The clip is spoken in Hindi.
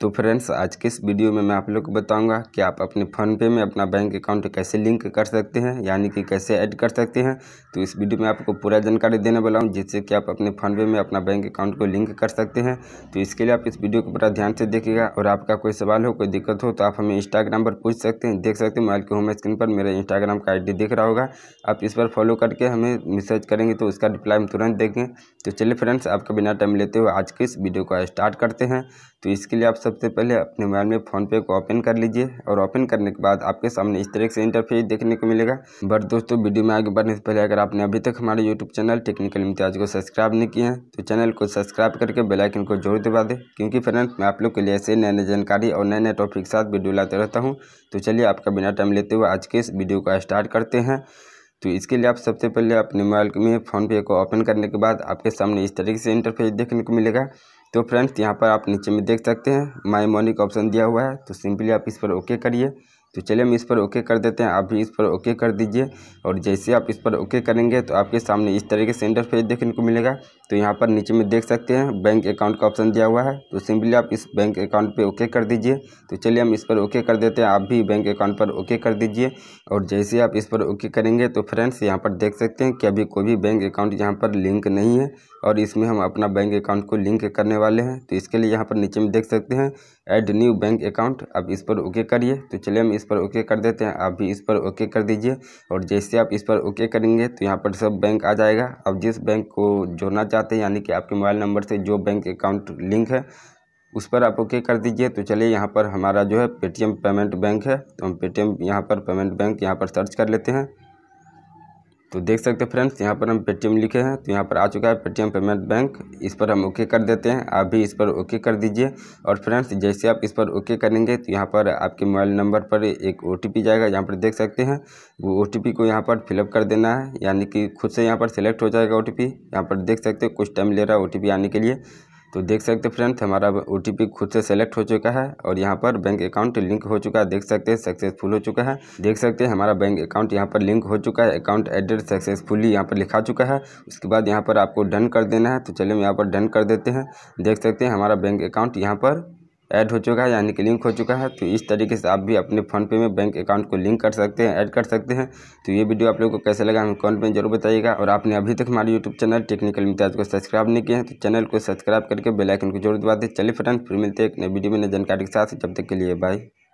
तो फ्रेंड्स आज के इस वीडियो में मैं आप लोग को बताऊंगा कि आप अपने फ़ोन पे में अपना बैंक अकाउंट कैसे लिंक कर सकते हैं यानी कि कैसे ऐड कर सकते हैं तो इस वीडियो में आपको पूरा जानकारी देने वाला हूं जिससे कि आप अपने फ़ोन पे में अपना बैंक अकाउंट को लिंक कर सकते हैं तो इसके लिए आप इस वीडियो को बड़ा ध्यान से देखिएगा और आपका कोई सवाल हो कोई दिक्कत हो तो आप हमें इंस्टाग्राम पर पूछ सकते हैं देख सकते हैं मोबाइल के होम स्क्रीन पर मेरा इंस्टाग्राम का आई दिख रहा होगा आप इस पर फॉलो करके हमें मैसेज करेंगे तो उसका रिप्लाई हम तुरंत देखें तो चलिए फ्रेंड्स आपका बिना टाइम लेते हुए आज के इस वीडियो को स्टार्ट करते हैं तो इसके लिए आप सब सबसे पहले अपने मोबाइल में फ़ोनपे को ओपन कर लीजिए और ओपन करने के बाद आपके सामने इस तरह से इंटरफेस देखने को मिलेगा बट दोस्तों वीडियो में आगे बढ़ने से पहले अगर आपने अभी तक हमारे यूट्यूब चैनल टेक्निकल इम्तियाज को सब्सक्राइब नहीं किया है तो चैनल को सब्सक्राइब करके बेलाइकन को जोर दबा दें क्योंकि फ्रेंड्स मैं आप लोग के लिए ऐसे नए नए जानकारी और नए नए टॉपिक के साथ वीडियो लाते रहता हूँ तो चलिए आपका बिना टाइम लेते हुए आज के इस वीडियो का स्टार्ट करते हैं तो इसके लिए आप सबसे पहले अपने मोबाइल में फ़ोनपे को ओपन करने के बाद आपके सामने इस तरीके से इंटरफेस देखने को मिलेगा तो फ्रेंड्स यहाँ पर आप नीचे में देख सकते हैं माई मनी का ऑप्शन दिया हुआ है तो सिंपली आप इस पर ओके करिए तो चलिए हम इस पर ओके कर देते हैं आप भी इस पर ओके कर दीजिए और जैसे आप इस पर ओके करेंगे तो आपके सामने इस तरह के सेंटर देखने को मिलेगा तो यहाँ पर नीचे में देख सकते हैं बैंक अकाउंट का ऑप्शन दिया हुआ है तो सिंपली आप इस बैंक अकाउंट पे ओके कर दीजिए तो चलिए हम इस पर ओके कर देते हैं आप भी बैंक अकाउंट पर ओके कर दीजिए और जैसे आप इस पर ओके करेंगे तो फ्रेंड्स यहाँ पर देख सकते हैं कि अभी कोई भी बैंक अकाउंट यहाँ पर लिंक नहीं है और इसमें हम अपना बैंक अकाउंट को लिंक करने वाले हैं तो इसके लिए यहाँ पर नीचे में देख सकते हैं एड न्यू बैंक अकाउंट आप इस पर ओके करिए तो चलिए हम इस पर ओके कर देते हैं आप भी इस पर ओके कर दीजिए और जैसे आप इस पर ओके करेंगे तो यहाँ पर सब बैंक आ जाएगा आप जिस बैंक को जोड़ना चाहते हैं यानी कि आपके मोबाइल नंबर से जो बैंक अकाउंट लिंक है उस पर आप ओके कर दीजिए तो चलिए यहाँ पर हमारा जो है पेटीएम पेमेंट बैंक है तो हम पेटीएम यहाँ पर पेमेंट बैंक यहाँ पर सर्च कर लेते हैं तो देख सकते हैं फ्रेंड्स यहाँ पर हम पेटीएम लिखे हैं तो यहाँ पर आ चुका है पेटीएम पेमेंट बैंक इस पर हम ओके कर देते हैं आप भी इस पर ओके कर दीजिए और फ्रेंड्स जैसे आप इस पर ओके करेंगे तो यहाँ पर आपके मोबाइल नंबर पर एक ओ जाएगा यहाँ पर देख सकते हैं वो ओ को यहाँ पर फिलअप कर देना है यानी कि खुद से यहाँ पर सिलेक्ट हो जाएगा ओ टी यहाँ पर देख सकते हो कुछ टाइम ले रहा है ओ आने के लिए तो देख सकते हैं फ्रेंड्स हमारा ओ खुद से सेलेक्ट हो चुका है और यहाँ पर बैंक अकाउंट लिंक हो चुका है देख सकते हैं सक्सेसफुल हो चुका है देख सकते हैं हमारा बैंक अकाउंट यहाँ पर लिंक हो चुका है अकाउंट एड्रेस सक्सेसफुली यहाँ पर लिखा चुका है उसके बाद यहाँ पर आपको डन कर देना है तो चलिए हम यहाँ पर डन कर देते हैं देख सकते हैं हमारा बैंक अकाउंट यहाँ पर ऐड हो चुका है यानी कि लिंक हो चुका है तो इस तरीके से आप भी अपने फ़ोनपे में बैंक अकाउंट को लिंक कर सकते हैं ऐड कर सकते हैं तो ये वीडियो आप लोगों को कैसे लगा हमें कमेंट में जरूर बताइएगा और आपने अभी तक हमारे यूट्यूब चैनल टेक्निकल मिताज को सब्सक्राइब नहीं किया है तो चैनल को सब्सक्राइब करके बेलाइकन को जरूर दबा दें चलिए फटन फिर मिलते हैं एक नई वीडियो में नई जानकारी के साथ जब तक के लिए बाय